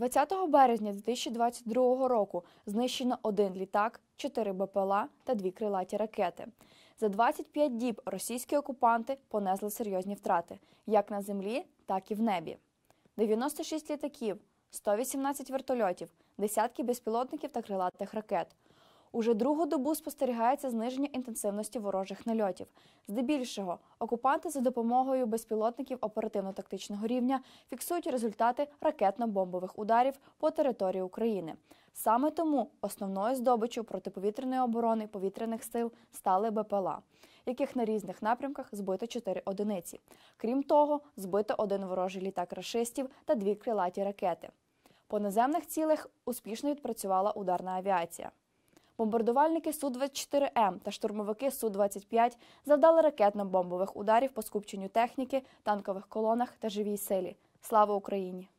20 березня 2022 року знищено один літак, чотири БПЛА та дві крилаті ракети. За 25 діб російські окупанти понесли серйозні втрати як на землі, так і в небі. 96 літаків, 118 вертольотів, десятки безпілотників та крилатих ракет. Уже другу добу спостерігається зниження інтенсивності ворожих нальотів. Здебільшого окупанти за допомогою безпілотників оперативно-тактичного рівня фіксують результати ракетно-бомбових ударів по території України. Саме тому основною здобиччю протиповітряної оборони повітряних сил стали БПЛА, яких на різних напрямках збито 4 одиниці. Крім того, збито один ворожий літак рашистів та дві крилаті ракети. По наземних цілях успішно відпрацювала ударна авіація. Бомбардувальники Су-24М та штурмовики Су-25 завдали ракетно-бомбових ударів по скупченню техніки, танкових колонах та живій силі. Слава Україні!